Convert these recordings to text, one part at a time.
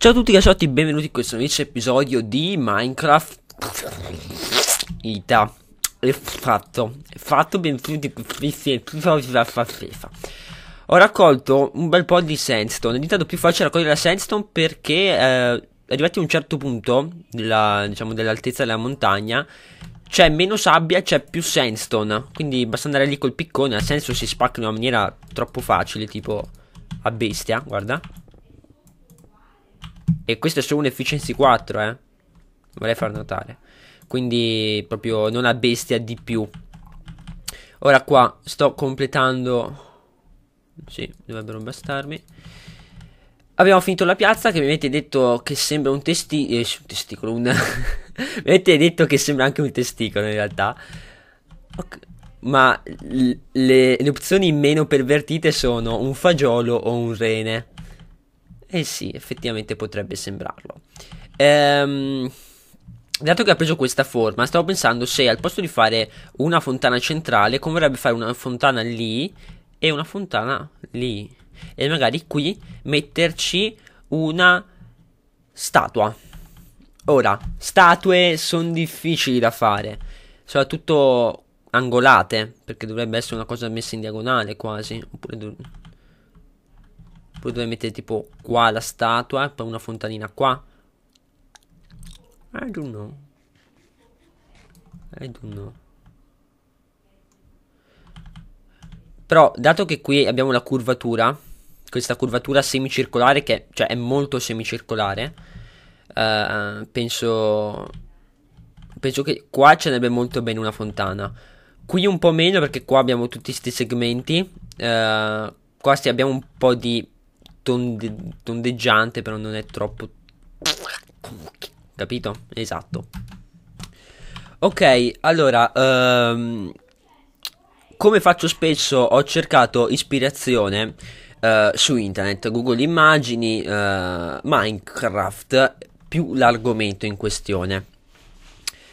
Ciao a tutti cacciotti, benvenuti in questo nuovo episodio di Minecraft Ita È fatto, è fatto, benvenuti Ho raccolto un bel po' di sandstone, è diventato più facile raccogliere la sandstone perché eh, arrivati a un certo punto della, diciamo, dell'altezza della montagna c'è meno sabbia, c'è più sandstone. Quindi basta andare lì col piccone. La sandstone si spacca in una maniera troppo facile, tipo a bestia. Guarda. E questo è solo un efficiency 4, eh. Vorrei far notare. Quindi proprio non ha bestia di più. Ora qua sto completando... Sì, dovrebbero bastarmi. Abbiamo finito la piazza che mi avete detto che sembra un, testi- eh, un testicolo. Un... mi avete detto che sembra anche un testicolo in realtà. Okay. Ma le, le opzioni meno pervertite sono un fagiolo o un rene. Eh sì, effettivamente potrebbe sembrarlo. Ehm, dato che ha preso questa forma, stavo pensando se al posto di fare una fontana centrale, converrebbe fare una fontana lì e una fontana lì. E magari qui metterci una statua. Ora, statue sono difficili da fare, soprattutto angolate, perché dovrebbe essere una cosa messa in diagonale quasi, oppure... Do- poi dovrei mettere tipo qua la statua. e Poi una fontanina qua. I don't know. I don't know. Però dato che qui abbiamo la curvatura. Questa curvatura semicircolare che cioè, è molto semicircolare. Eh, penso... Penso che qua ce n'è molto bene una fontana. Qui un po' meno perché qua abbiamo tutti questi segmenti. Eh, qua abbiamo un po' di tonde, tondeggiante, però non è troppo... Capito? Esatto. Ok, allora... Um, come faccio spesso, ho cercato ispirazione uh, su internet, Google Immagini, uh, Minecraft, più l'argomento in questione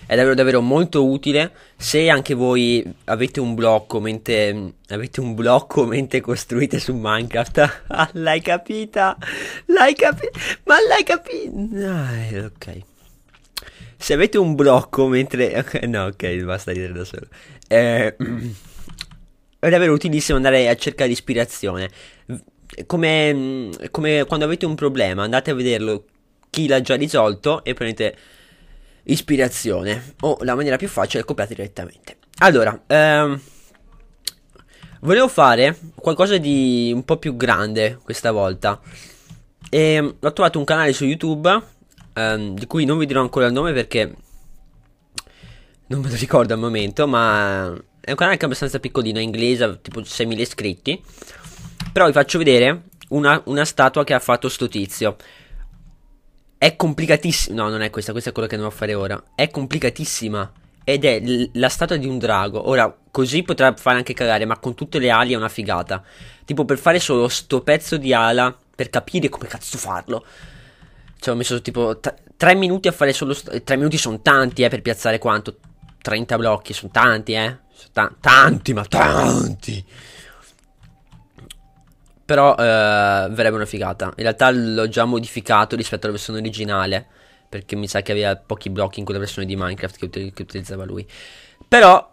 è davvero, davvero molto utile se anche voi avete un blocco mentre avete un blocco mentre costruite su Minecraft. Ah, l'hai capita? L'hai capita? Ma l'hai capita? Ah, ok. Se avete un blocco mentre no, ok, basta ridere da solo. Eh, è davvero utilissimo andare a cercare ispirazione. Come, come quando avete un problema, andate a vederlo chi l'ha già risolto e prendete ispirazione o la maniera più facile è copiata direttamente. Allora, ehm, volevo fare qualcosa di un po' più grande questa volta. E ehm, ho trovato un canale su YouTube ehm, di cui non vi dirò ancora il nome perché non me lo ricordo al momento, ma è un canale che è abbastanza piccolino, è inglese, tipo 6.000 iscritti. Però vi faccio vedere una, una statua che ha fatto sto tizio. È complicatissima. No, non è questa, questa è quella che andiamo a fare ora. È complicatissima. Ed è l- la statua di un drago. Ora, così potrà fare anche cagare, ma con tutte le ali è una figata. Tipo, per fare solo sto pezzo di ala, per capire come cazzo farlo. Ci cioè, ho messo tipo t- tre minuti a fare solo. St- eh, tre minuti sono tanti, eh, per piazzare quanto? 30 blocchi, sono tanti, eh. Sono ta- tanti, ma tanti. Però eh, verrebbe una figata. In realtà l'ho già modificato rispetto alla versione originale. Perché mi sa che aveva pochi blocchi in quella versione di Minecraft che, che utilizzava lui. Però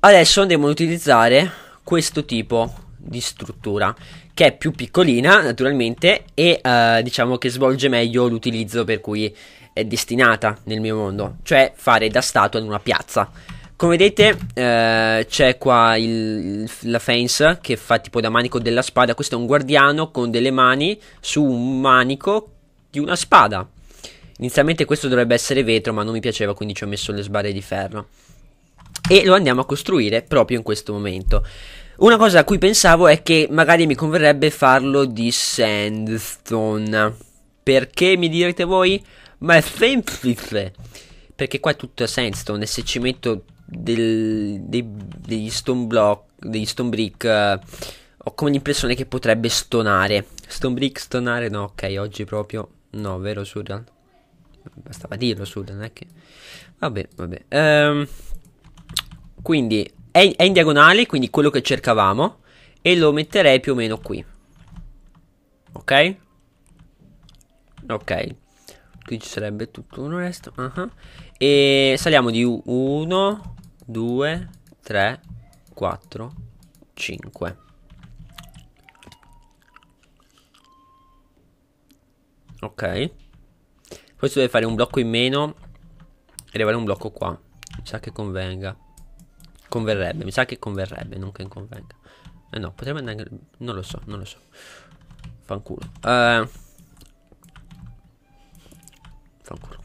adesso andremo ad utilizzare questo tipo di struttura che è più piccolina naturalmente e eh, diciamo che svolge meglio l'utilizzo per cui è destinata nel mio mondo, cioè fare da statua in una piazza. Come vedete eh, c'è qua il, la fence che fa tipo da manico della spada, questo è un guardiano con delle mani su un manico di una spada. Inizialmente questo dovrebbe essere vetro ma non mi piaceva quindi ci ho messo le sbarre di ferro. E lo andiamo a costruire proprio in questo momento. Una cosa a cui pensavo è che magari mi converrebbe farlo di sandstone. Perché mi direte voi? Ma è semplice! Perché qua è tutto sandstone e se ci metto del, dei, degli stone block, degli stone brick, eh, ho come l'impressione che potrebbe stonare. Stone brick, stonare, no, ok, oggi proprio no, vero Surdan? Bastava dirlo Surdan, è che... Vabbè, vabbè. Ehm, quindi è, è in diagonale, quindi quello che cercavamo, e lo metterei più o meno qui. Ok? Ok. Qui ci sarebbe tutto un resto. Uh-huh. E saliamo di 1, 2, 3, 4, 5. Ok. Questo deve fare un blocco in meno e deve avere un blocco qua. Mi sa che convenga. Converrebbe, mi sa che converrebbe, non che convenga. Eh no, potrebbe andare... Non lo so, non lo so. Fanculo. Eh... Fanculo.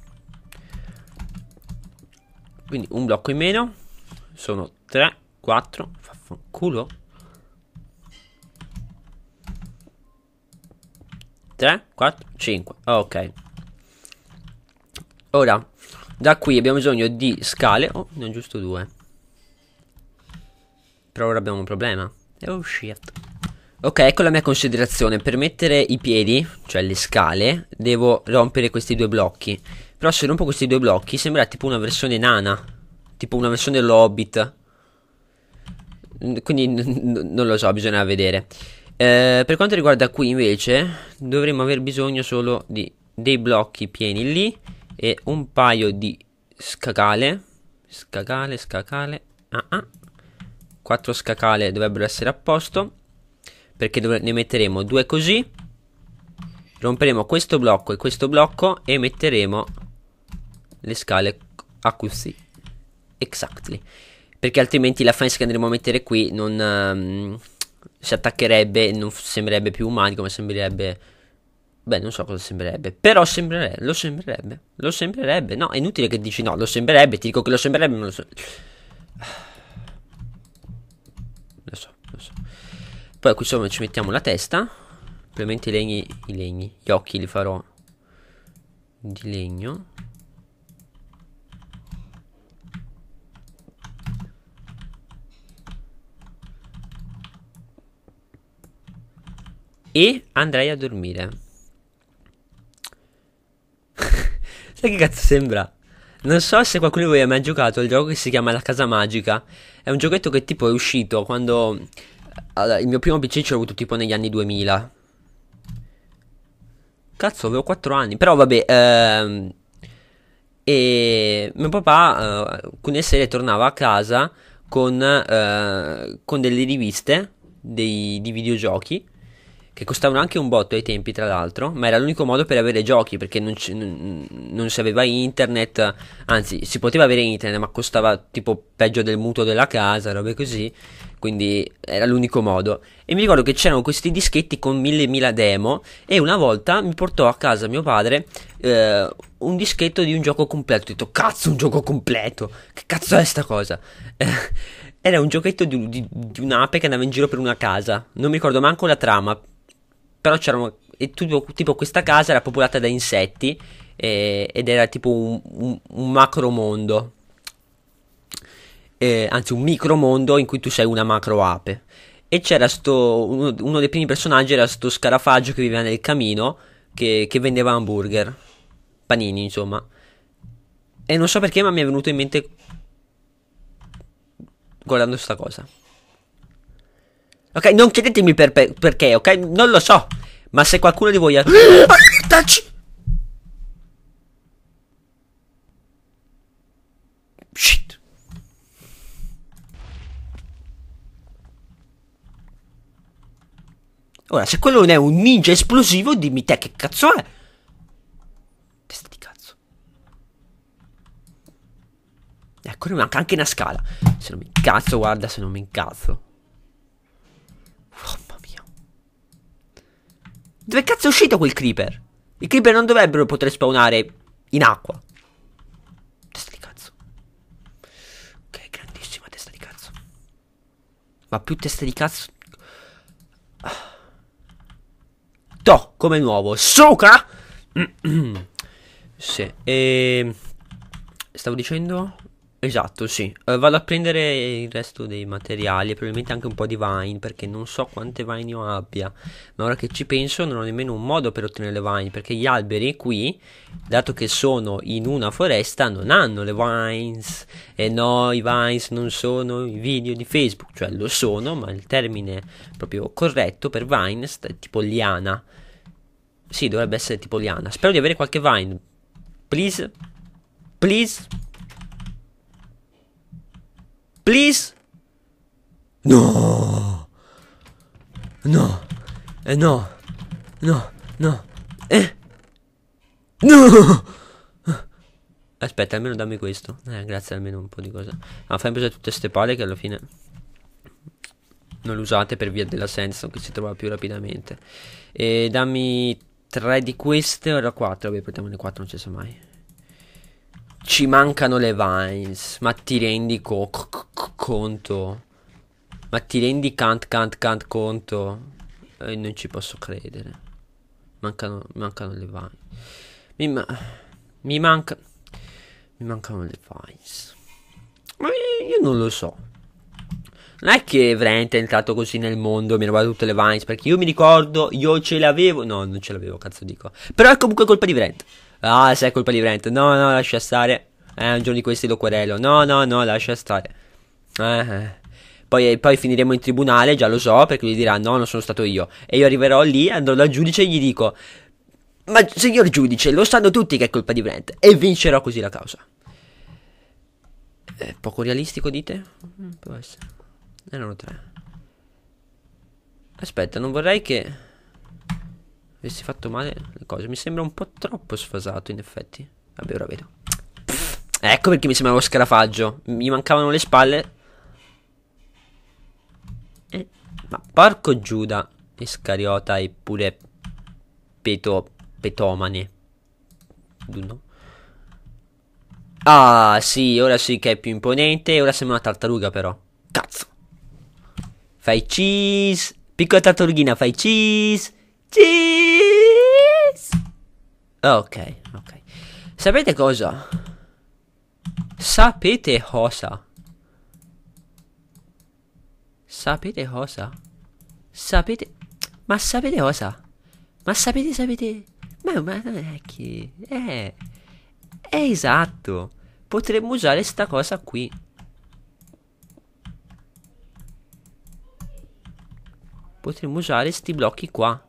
Quindi un blocco in meno. Sono 3, 4, culo. 3, 4, 5. Ok. Ora, da qui abbiamo bisogno di scale. Oh, ne ho giusto due. Però ora abbiamo un problema. Oh shit. Ok, ecco la mia considerazione. Per mettere i piedi, cioè le scale, devo rompere questi due blocchi. Però se rompo questi due blocchi sembra tipo una versione nana tipo una versione dell'Hobbit. Quindi n- non lo so, bisogna vedere. Eh, per quanto riguarda qui invece, dovremmo aver bisogno solo di dei blocchi pieni lì e un paio di scacale. Scacale, scacale. Ah ah. Quattro scacale dovrebbero essere a posto. Perché dov- ne metteremo due così. Romperemo questo blocco e questo blocco e metteremo le scale a così. Exactly. Perché altrimenti la fence che andremo a mettere qui non um, si attaccherebbe, e non sembrerebbe più umano, ma sembrerebbe... Beh, non so cosa sembrerebbe, però sembrerebbe, lo sembrerebbe, lo sembrerebbe. No, è inutile che dici no, lo sembrerebbe, ti dico che lo sembrerebbe, non lo so. Lo so, lo so. Poi qui sopra ci mettiamo la testa. Ovviamente i legni, i legni, gli occhi li farò di legno. e andrei a dormire. Sai che cazzo sembra? Non so se qualcuno di voi ha mai giocato al gioco che si chiama La Casa Magica. È un giochetto che tipo è uscito quando... Allora, il mio primo PC ce l'ho avuto tipo negli anni 2000. Cazzo, avevo 4 anni. Però vabbè... Ehm... E mio papà eh, alcune sere tornava a casa con, eh, con delle riviste dei, di videogiochi che costavano anche un botto ai tempi tra l'altro, ma era l'unico modo per avere giochi perché non, c- non si aveva internet, anzi si poteva avere internet ma costava tipo peggio del mutuo della casa, robe così, quindi era l'unico modo. E mi ricordo che c'erano questi dischetti con mille mila demo e una volta mi portò a casa mio padre eh, un dischetto di un gioco completo, ho detto cazzo un gioco completo, che cazzo è sta cosa? era un giochetto di, di, di un'ape che andava in giro per una casa, non mi ricordo manco la trama però c'erano tipo, tipo questa casa era popolata da insetti eh, ed era tipo un, un, un macro mondo eh, anzi un micro mondo in cui tu sei una macro ape e c'era sto uno, uno dei primi personaggi era sto scarafaggio che viveva nel camino che, che vendeva hamburger panini insomma e non so perché ma mi è venuto in mente guardando questa cosa ok non chiedetemi per, per, perché ok non lo so ma se qualcuno di voi ha... Tacci! Shit. Ora, se quello non è un ninja esplosivo, dimmi te che cazzo è. Testa di cazzo. Ecco, mi manca anche una scala. Se non mi incazzo, guarda, se non mi incazzo. Dove cazzo è uscito quel creeper? I creeper non dovrebbero poter spawnare in acqua. Testa di cazzo. Ok, grandissima testa di cazzo. Ma più testa di cazzo. Ah. To, come nuovo. Suca! sì, e... Ehm, stavo dicendo... Esatto, sì. Eh, vado a prendere il resto dei materiali, e probabilmente anche un po' di vine, perché non so quante vine io abbia. Ma ora che ci penso, non ho nemmeno un modo per ottenere le vine, perché gli alberi qui, dato che sono in una foresta, non hanno le vines. E no, i vines non sono i video di Facebook, cioè lo sono, ma il termine proprio corretto per vine è tipo liana. Sì, dovrebbe essere tipo liana. Spero di avere qualche vine. Please. Please. Please? No! No! Eh no! No! No! Eh! No! Aspetta, almeno dammi questo. Eh, grazie almeno un po' di cosa. Ah, fai presa tutte ste pale che alla fine non le usate per via della dell'assenza che si trova più rapidamente. E dammi 3 di queste, ora 4. Vabbè, portiamo le 4, non sa mai. Ci mancano le vines, ma ti rendi co- c- c- conto? Ma ti rendi cant cant cant conto? Eh, non ci posso credere. Mancano, mancano le vines. Mi, ma- mi manca... Mi mancano le vines. Ma io non lo so non è che veramente è entrato così nel mondo, mi rubato tutte le Vines, perché io mi ricordo, io ce l'avevo, no, non ce l'avevo, cazzo dico. Però è comunque colpa di Vrent. Ah, se è colpa di Vrent, no, no, lascia stare. Eh, un giorno di questi lo querelo, no, no, no, lascia stare. Eh, eh. Poi, poi, finiremo in tribunale, già lo so, perché lui dirà no, non sono stato io. E io arriverò lì, andrò dal giudice e gli dico, ma signor giudice, lo sanno tutti che è colpa di Vrent, E vincerò così la causa. È eh, poco realistico, dite? Mm. Può essere erano tre aspetta non vorrei che avessi fatto male le cose mi sembra un po' troppo sfasato in effetti vabbè ora vedo ecco perché mi sembrava scarafaggio mi mancavano le spalle eh, ma porco Giuda Iscariota eppure peto, Petomane Duno. Ah sì, ora sì che è più imponente Ora sembra una tartaruga però Cazzo Fai cheese. Piccola tartarughina, fai cheese. Cheese. Ok, ok. Sapete cosa? Sapete cosa? Sapete cosa? Sapete... Ma sapete cosa? Ma sapete, sapete... Ma, ma non è che... Eh... È esatto. Potremmo usare sta cosa qui. potremmo usare questi blocchi qua.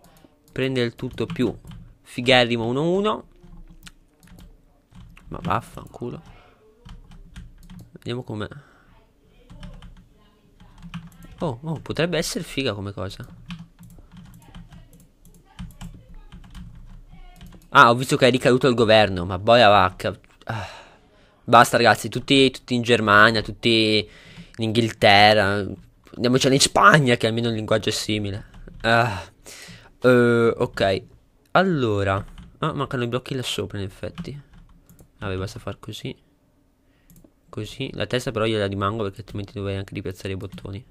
prendere il tutto più figherrimo 1-1. Ma vaffanculo. Vediamo come... Oh, oh, potrebbe essere figa come cosa. Ah, ho visto che è ricaduto il governo, ma boia vacca. Ah. Basta ragazzi, tutti, tutti in Germania, tutti in Inghilterra, andiamocene in Spagna che almeno il linguaggio è simile. Uh, uh, ok, allora... Ah, mancano i blocchi là sopra in effetti. Vabbè, basta far così. Così. La testa però gliela rimango perché altrimenti dovrei anche ripiazzare i bottoni.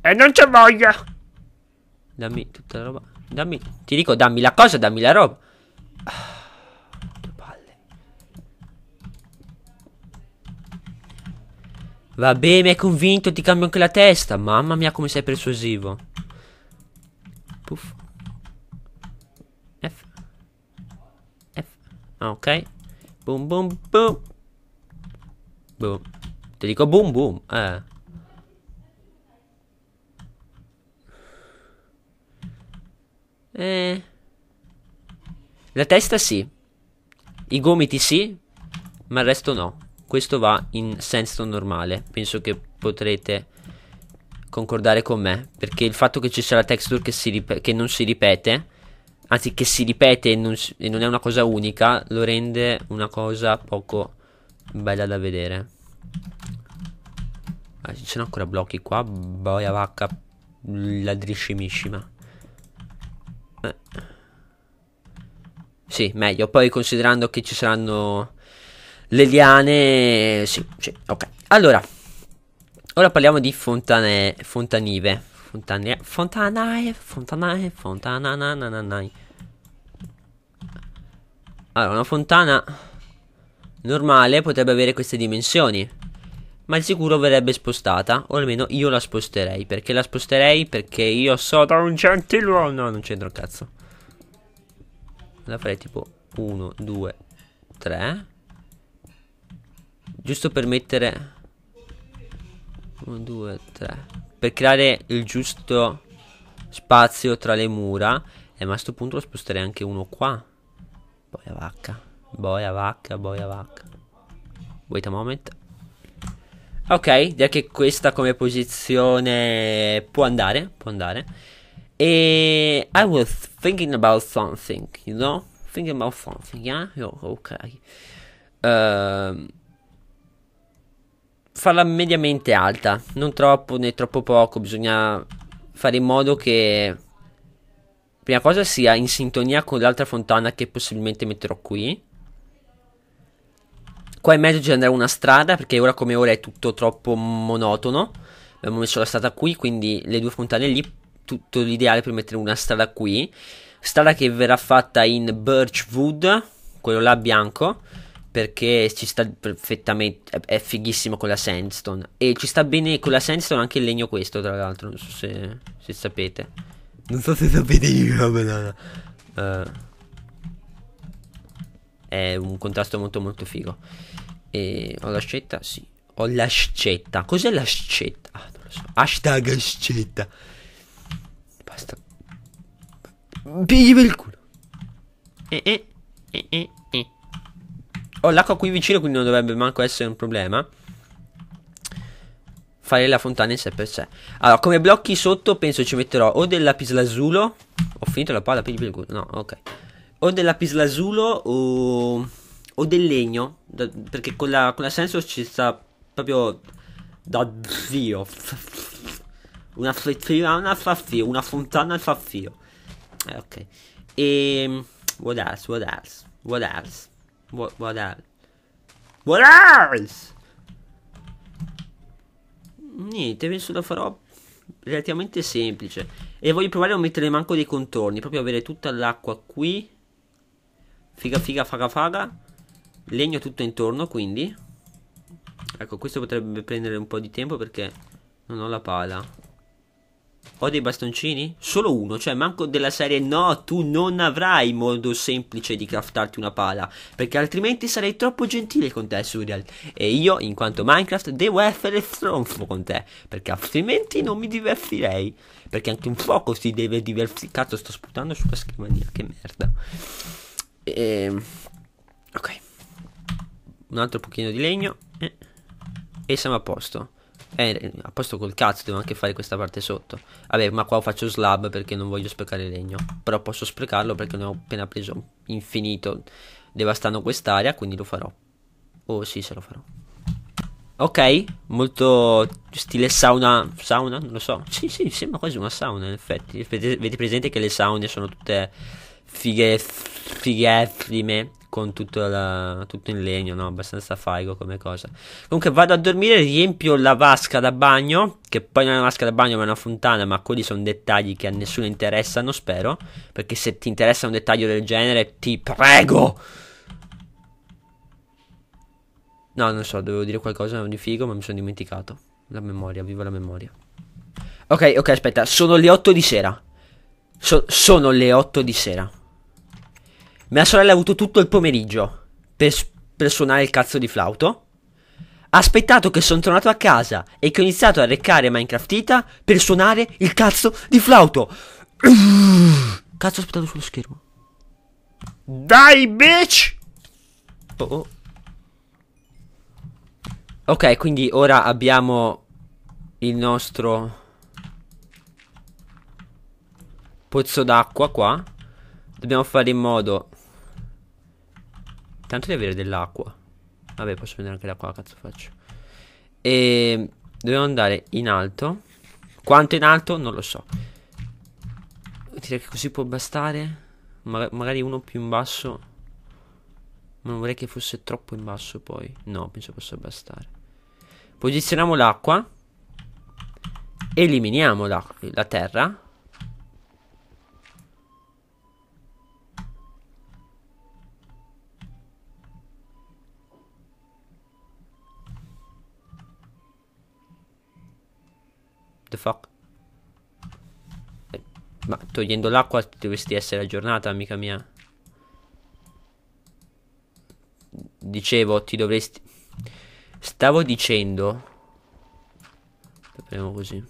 E non c'è voglia! Dammi tutta la roba. Dammi... Ti dico, dammi la cosa, dammi la roba. Ah. Vabbè, mi hai convinto, ti cambio anche la testa. Mamma mia, come sei persuasivo. Puff. F. F. Ah, ok. Boom, boom, boom. Boom. Ti dico boom, boom. Eh. Eh. La testa sì. I gomiti sì. Ma il resto no questo va in sandstone normale penso che potrete concordare con me perché il fatto che ci sia la texture che, rip- che non si ripete anzi che si ripete e non, si- e non è una cosa unica lo rende una cosa poco bella da vedere ah, ci sono ancora blocchi qua boia vacca ladriscimissima eh. sì meglio poi considerando che ci saranno le liane, sì, sì, ok. Allora, ora parliamo di fontane, fontanive. Fontane, fontanae, fontanae, fontananananai. Allora, una fontana normale potrebbe avere queste dimensioni. Ma di sicuro verrebbe spostata, o almeno io la sposterei. Perché la sposterei? Perché io so da un gentiluomo. No, non c'entro un cazzo. La farei tipo 1, 2, 3. Giusto per mettere 1, 2, 3 Per creare il giusto spazio tra le mura E eh, ma a sto punto lo sposterei anche uno qua Boia vacca Boia vacca, boia vacca Wait a moment Ok, direi che questa come posizione può andare, può andare. E I was thinking about something, you know? Thinking about something, yeah? Yo, ok. Um, farla mediamente alta, non troppo né troppo poco, bisogna fare in modo che prima cosa sia in sintonia con l'altra fontana che possibilmente metterò qui. Qua in mezzo ci andrà una strada perché ora come ora è tutto troppo monotono. Abbiamo messo la strada qui, quindi le due fontane lì, tutto l'ideale per mettere una strada qui. Strada che verrà fatta in birch wood, quello là bianco perché ci sta perfettamente, è fighissimo con la sandstone e ci sta bene con la sandstone anche il legno questo tra l'altro, non so se, se sapete. Non so se sapete di una banana. Uh, è un contrasto molto molto figo. E ho la scetta, Sì. Ho la scetta. Cos'è l'ascetta? Ah, non lo so. Hashtag scetta. Basta. Pigli per il culo. Eh eh. Eh eh eh. Ho l'acqua qui vicino, quindi non dovrebbe manco essere un problema. Fare la fontana in sé per sé. Allora, come blocchi sotto penso ci metterò o del lapislazulo. Ho finito la palla, no, ok. O del lapislazulo o, o del legno. Da, perché con la, con la sensor ci sta proprio da zio. Una, una faffio, una fontana al faffio. Eh, ok. E ehm, what else? What else? What else? What what else? What else? Niente, penso lo farò relativamente semplice. E voglio provare a mettere manco dei contorni, proprio avere tutta l'acqua qui. Figa figa faga faga. Legno tutto intorno, quindi. Ecco, questo potrebbe prendere un po' di tempo perché non ho la pala. Ho dei bastoncini? Solo uno, cioè manco della serie no, tu non avrai modo semplice di craftarti una pala, perché altrimenti sarei troppo gentile con te, Surreal. E io, in quanto Minecraft, devo essere stronfo con te, perché altrimenti non mi divertirei. Perché anche un fuoco si deve divertire. Cazzo, sto sputando sulla scrivania, che merda. Ehm, ok. Un altro pochino di legno. Eh. E siamo a posto. Eh, a posto col cazzo devo anche fare questa parte sotto. Vabbè, ma qua faccio slab perché non voglio sprecare legno. Però posso sprecarlo perché ne ho appena preso infinito devastando quest'area, quindi lo farò. Oh sì, se lo farò. Ok, molto stile sauna, sauna, non lo so. Sì, sì, sembra quasi una sauna in effetti. Avete presente che le saune sono tutte fighe, fighe, me con la, tutto, in legno, no? abbastanza faigo come cosa. Comunque vado a dormire, riempio la vasca da bagno, che poi non è una vasca da bagno ma è una fontana, ma quelli sono dettagli che a nessuno interessano, spero, perché se ti interessa un dettaglio del genere ti prego. No, non so, dovevo dire qualcosa di figo, ma mi sono dimenticato. La memoria, viva la memoria. Ok, ok, aspetta, sono le 8 di sera. So sono le 8 di sera. Mia sorella ha avuto tutto il pomeriggio per, per suonare il cazzo di flauto. Ha aspettato che sono tornato a casa e che ho iniziato a recare Minecraftita per suonare il cazzo di flauto. Cazzo ho aspettato sullo schermo. Dai, bitch! Oh, oh. Ok, quindi ora abbiamo il nostro pozzo d'acqua qua. Dobbiamo fare in modo Tanto di avere dell'acqua. Vabbè, posso prendere anche da qua, cazzo faccio. E ehm, dobbiamo andare in alto. Quanto in alto? Non lo so. Direi che così può bastare. Mag magari uno più in basso. Ma non vorrei che fosse troppo in basso poi. No, penso possa bastare. Posizioniamo l'acqua. Eliminiamo la, la terra. the fuck? Eh, ma togliendo l'acqua dovresti essere aggiornata, amica mia. Dicevo, ti dovresti... Stavo dicendo... Premo così.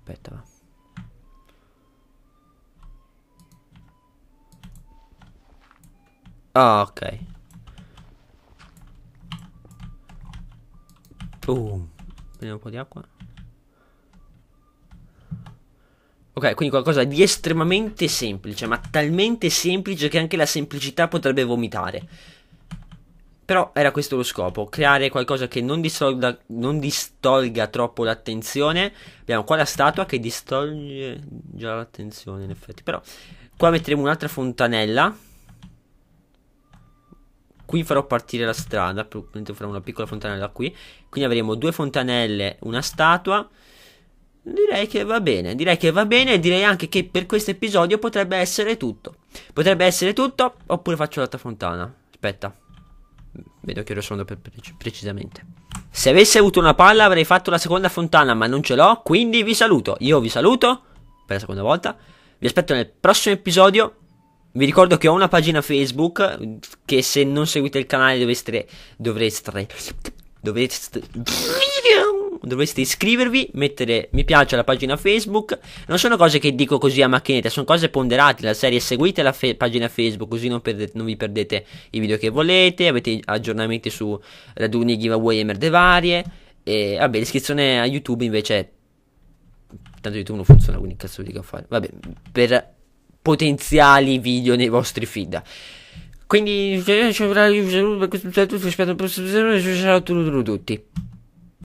Aspetta, va. Ah, ok. Boom. Prendiamo un po' di acqua. Ok, quindi qualcosa di estremamente semplice, ma talmente semplice che anche la semplicità potrebbe vomitare. Però era questo lo scopo, creare qualcosa che non, distorga, non distolga troppo l'attenzione. Abbiamo qua la statua che distolge già l'attenzione, in effetti. Però qua metteremo un'altra fontanella qui farò partire la strada, probabilmente farò una piccola fontanella qui, quindi avremo due fontanelle, una statua, direi che va bene, direi che va bene direi anche che per questo episodio potrebbe essere tutto, potrebbe essere tutto, oppure faccio l'altra fontana, aspetta, vedo che ora sono pre- precisamente. Se avessi avuto una palla avrei fatto la seconda fontana, ma non ce l'ho, quindi vi saluto, io vi saluto, per la seconda volta, vi aspetto nel prossimo episodio, vi ricordo che ho una pagina Facebook che se non seguite il canale dovreste dovreste dovreste dovreste iscrivervi, mettere mi piace alla pagina Facebook. Non sono cose che dico così a macchinetta, sono cose ponderate. La serie seguite la fe- pagina Facebook così non, perdete, non, vi perdete i video che volete. Avete aggiornamenti su raduni, giveaway e merde varie. E vabbè, l'iscrizione a YouTube invece. Tanto YouTube non funziona, quindi cazzo dico a fare. Vabbè, per potenziali video nei vostri feed. Quindi, ciao a tutti.